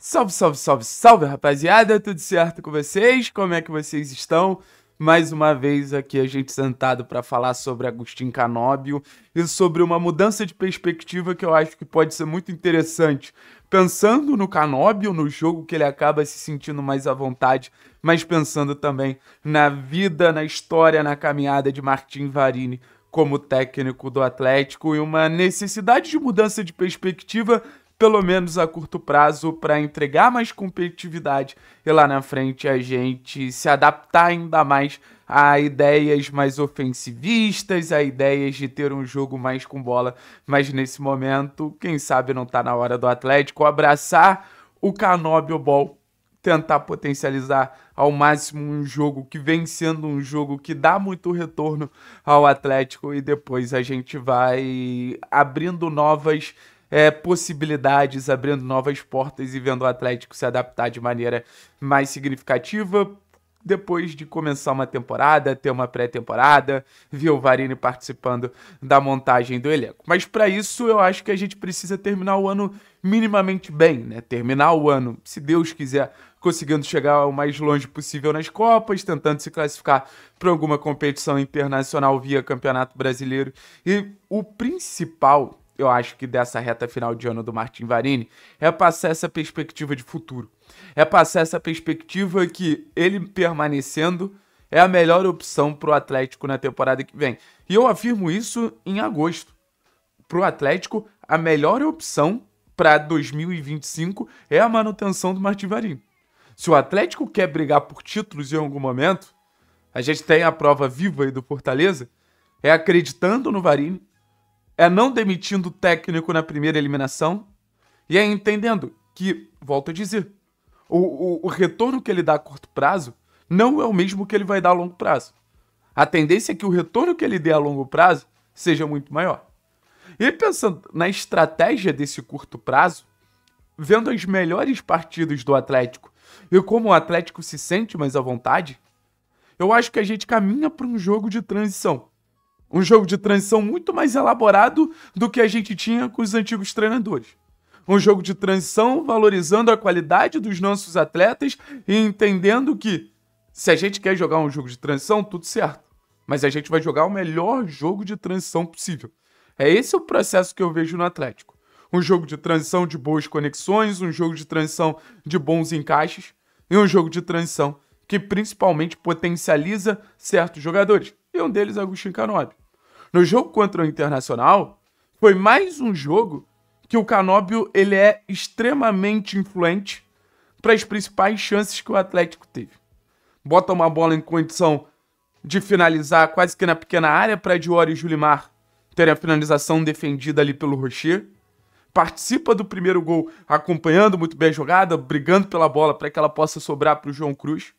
Salve, salve, salve, salve, rapaziada! Tudo certo com vocês? Como é que vocês estão? Mais uma vez aqui a gente sentado para falar sobre Agostinho Canóbio e sobre uma mudança de perspectiva que eu acho que pode ser muito interessante. Pensando no Canóbio, no jogo que ele acaba se sentindo mais à vontade, mas pensando também na vida, na história, na caminhada de Martin Varini como técnico do Atlético e uma necessidade de mudança de perspectiva pelo menos a curto prazo, para entregar mais competitividade e lá na frente a gente se adaptar ainda mais a ideias mais ofensivistas, a ideias de ter um jogo mais com bola. Mas nesse momento, quem sabe não está na hora do Atlético abraçar o Canobio Ball, tentar potencializar ao máximo um jogo que vem sendo um jogo que dá muito retorno ao Atlético e depois a gente vai abrindo novas é, possibilidades, abrindo novas portas e vendo o Atlético se adaptar de maneira mais significativa depois de começar uma temporada, ter uma pré-temporada, ver o Varini participando da montagem do elenco. Mas para isso eu acho que a gente precisa terminar o ano minimamente bem, né? Terminar o ano, se Deus quiser, conseguindo chegar o mais longe possível nas Copas, tentando se classificar para alguma competição internacional via Campeonato Brasileiro. E o principal eu acho que dessa reta final de ano do Martin Varini, é passar essa perspectiva de futuro. É passar essa perspectiva que ele permanecendo é a melhor opção para o Atlético na temporada que vem. E eu afirmo isso em agosto. Para o Atlético, a melhor opção para 2025 é a manutenção do Martin Varini. Se o Atlético quer brigar por títulos em algum momento, a gente tem a prova viva aí do Fortaleza, é acreditando no Varini, é não demitindo o técnico na primeira eliminação e é entendendo que, volto a dizer, o, o, o, retorno que ele dá a curto prazo não é o mesmo que ele vai dar a longo prazo. A tendência é que o retorno que ele dê a longo prazo seja muito maior. E pensando na estratégia desse curto prazo, vendo as melhores partidas do Atlético e como o Atlético se sente mais à vontade, eu acho que a gente caminha para um jogo de transição um jogo de transição muito mais elaborado do que a gente tinha com os antigos treinadores. Um jogo de transição valorizando a qualidade dos nossos atletas e entendendo que se a gente quer jogar um jogo de transição, tudo certo. Mas a gente vai jogar o melhor jogo de transição possível. É esse o processo que eu vejo no Atlético. Um jogo de transição de boas conexões, um jogo de transição de bons encaixes e um jogo de transição que principalmente potencializa certos jogadores e um deles Agostinho Canóbio. No jogo contra o Internacional, foi mais um jogo que o Canóbio ele é extremamente influente para as principais chances que o Atlético teve. Bota uma bola em condição de finalizar quase que na pequena área para Diori e Julimar terem a finalização defendida ali pelo Rocher. Participa do primeiro gol, acompanhando muito bem a jogada, brigando pela bola para que ela possa sobrar para o João Cruz.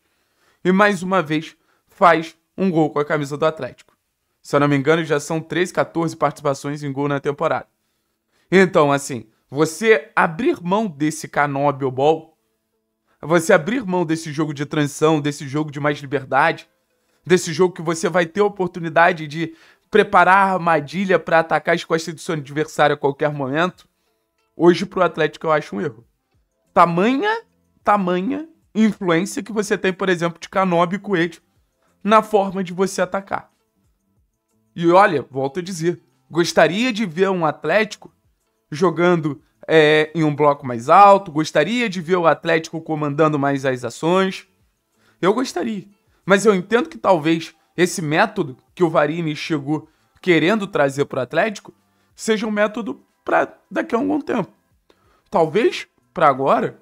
E mais uma vez faz um gol com a camisa do Atlético. Se eu não me engano, já são 13, 14 participações em gol na temporada. Então, assim, você abrir mão desse canóbio ball, você abrir mão desse jogo de transição, desse jogo de mais liberdade, desse jogo que você vai ter a oportunidade de preparar a armadilha para atacar as costas do seu adversário a qualquer momento, hoje pro Atlético eu acho um erro. Tamanha, tamanha influência que você tem, por exemplo, de Canobio e Coelho na forma de você atacar. E olha, volto a dizer, gostaria de ver um Atlético jogando é, em um bloco mais alto, gostaria de ver o Atlético comandando mais as ações. Eu gostaria. Mas eu entendo que talvez esse método que o Varini chegou querendo trazer para o Atlético seja um método para daqui a algum tempo. Talvez para agora,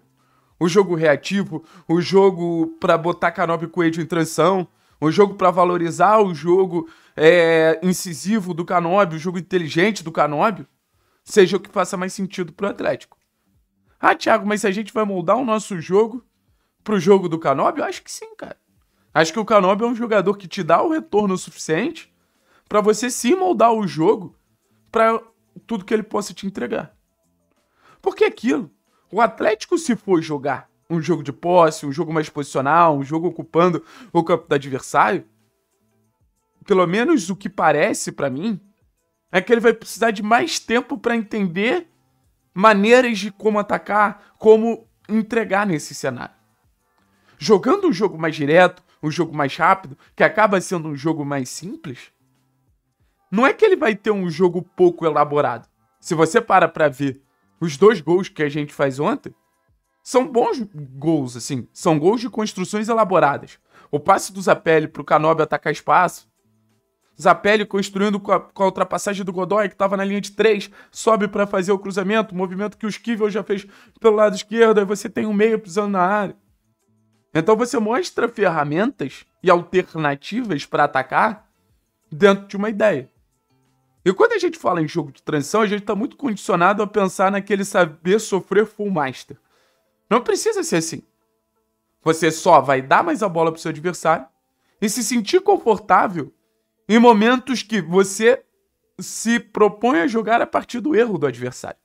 o jogo reativo, o jogo para botar Canopy Coelho em transição, um jogo para valorizar o jogo é, incisivo do Canóbio, o jogo inteligente do Canóbio, seja o que faça mais sentido para o Atlético. Ah, Thiago, mas se a gente vai moldar o nosso jogo para o jogo do Canóbio, acho que sim, cara. Acho que o Canóbio é um jogador que te dá o retorno suficiente para você se moldar o jogo para tudo que ele possa te entregar. Porque é aquilo, o Atlético se for jogar um jogo de posse, um jogo mais posicional, um jogo ocupando o campo do adversário, pelo menos o que parece para mim, é que ele vai precisar de mais tempo para entender maneiras de como atacar, como entregar nesse cenário. Jogando um jogo mais direto, um jogo mais rápido, que acaba sendo um jogo mais simples, não é que ele vai ter um jogo pouco elaborado. Se você para para ver os dois gols que a gente faz ontem, são bons gols, assim. São gols de construções elaboradas. O passe do Zapelli pro Canobi atacar espaço. Zapelli construindo com a, com a ultrapassagem do Godoy, que estava na linha de três sobe para fazer o cruzamento, movimento que o Skivel já fez pelo lado esquerdo, aí você tem o um meio pisando na área. Então você mostra ferramentas e alternativas para atacar dentro de uma ideia. E quando a gente fala em jogo de transição, a gente está muito condicionado a pensar naquele saber sofrer full master. Não precisa ser assim. Você só vai dar mais a bola para o seu adversário e se sentir confortável em momentos que você se propõe a jogar a partir do erro do adversário.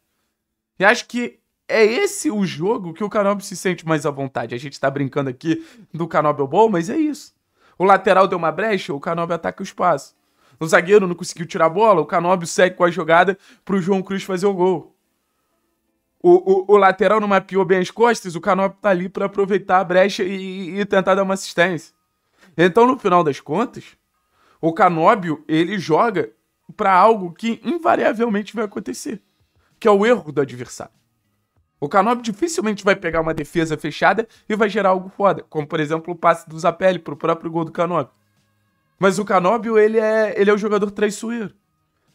E acho que é esse o jogo que o Canobi se sente mais à vontade. A gente está brincando aqui do Canobi é bom, mas é isso. O lateral deu uma brecha, o Canobi ataca o espaço. O zagueiro não conseguiu tirar a bola, o Canobi segue com a jogada para o João Cruz fazer o gol o, o, o, lateral não mapeou bem as costas, o Canop tá ali para aproveitar a brecha e, e, tentar dar uma assistência. Então, no final das contas, o Canóbio, ele joga para algo que invariavelmente vai acontecer, que é o erro do adversário. O Canóbio dificilmente vai pegar uma defesa fechada e vai gerar algo foda, como por exemplo o passe do Zapelli pro próprio gol do Canóbio. Mas o Canóbio, ele é, ele é o jogador traiçoeiro.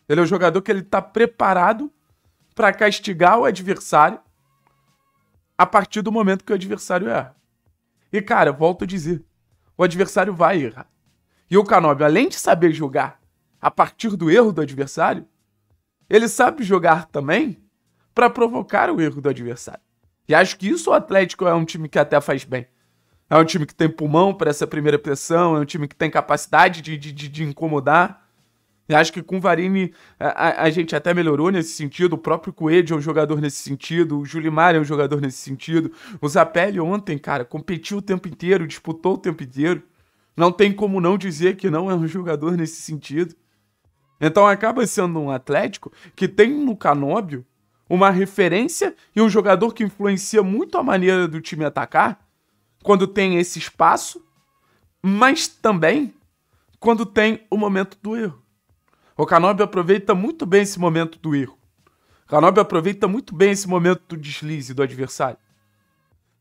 Ele é o jogador que ele tá preparado para castigar o adversário a partir do momento que o adversário erra. E, cara, volto a dizer, o adversário vai errar. E o Canobi, além de saber jogar a partir do erro do adversário, ele sabe jogar também para provocar o erro do adversário. E acho que isso o Atlético é um time que até faz bem. É um time que tem pulmão para essa primeira pressão, é um time que tem capacidade de, de, de incomodar, Acho que com o Varini a, a, gente até melhorou nesse sentido. O próprio Coelho é um jogador nesse sentido. O Julimar é um jogador nesse sentido. O Zapelli ontem, cara, competiu o tempo inteiro, disputou o tempo inteiro. Não tem como não dizer que não é um jogador nesse sentido. Então acaba sendo um Atlético que tem no Canóbio uma referência e um jogador que influencia muito a maneira do time atacar quando tem esse espaço, mas também quando tem o momento do erro. O Canobi aproveita muito bem esse momento do erro. O Canobi aproveita muito bem esse momento do deslize do adversário.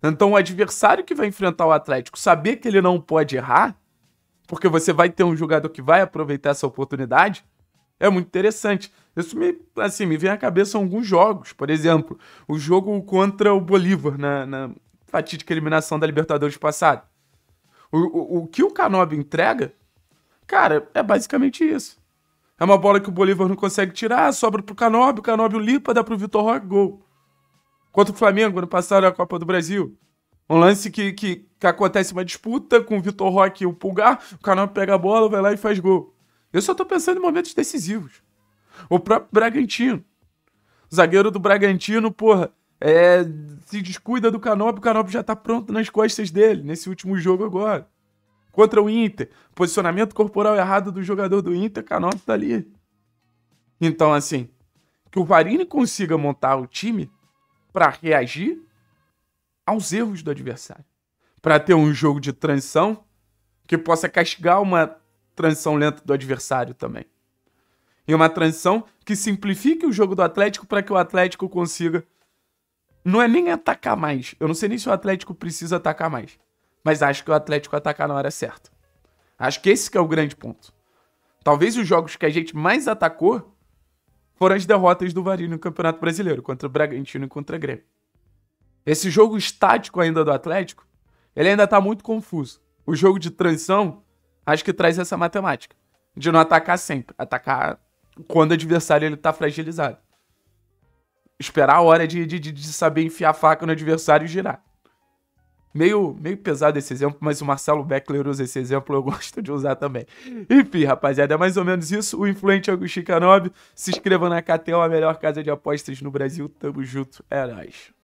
Então, o adversário que vai enfrentar o Atlético, saber que ele não pode errar, porque você vai ter um jogador que vai aproveitar essa oportunidade, é muito interessante. Isso me, assim, me vem à cabeça alguns jogos. Por exemplo, o jogo contra o Bolívar na, na fatídica eliminação da Libertadores passada. O, o, o que o Canobi entrega, cara, é basicamente isso. É uma bola que o Bolívar não consegue tirar, sobra pro Canóbio, o Canóbio limpa, dá pro Vitor Roque, gol. Contra o Flamengo, ano passado, na Copa do Brasil. Um lance que, que, que acontece uma disputa com o Vitor Roque e o Pulgar, o Canóbio pega a bola, vai lá e faz gol. Eu só tô pensando em momentos decisivos. O próprio Bragantino. O zagueiro do Bragantino, porra, é, se descuida do Canóbio, o Canóbio já tá pronto nas costas dele, nesse último jogo agora. Contra o Inter, posicionamento corporal errado do jogador do Inter, Canoto tá ali. Então, assim, que o Varini consiga montar o time para reagir aos erros do adversário. Para ter um jogo de transição que possa castigar uma transição lenta do adversário também. E uma transição que simplifique o jogo do Atlético para que o Atlético consiga. Não é nem atacar mais. Eu não sei nem se o Atlético precisa atacar mais mas acho que o Atlético atacar na hora certa. Acho que esse que é o grande ponto. Talvez os jogos que a gente mais atacou foram as derrotas do Varinho no Campeonato Brasileiro, contra o Bragantino e contra o Grêmio. Esse jogo estático ainda do Atlético, ele ainda tá muito confuso. O jogo de transição, acho que traz essa matemática. De não atacar sempre, atacar quando o adversário ele tá fragilizado. Esperar a hora de, de, de saber enfiar a faca no adversário e girar. Meio, meio pesado esse exemplo, mas o Marcelo Beckler usa esse exemplo, eu gosto de usar também. Enfim, rapaziada, é mais ou menos isso. O influente é o Se inscreva na KTO, a melhor casa de apostas no Brasil. Tamo junto, é nóis.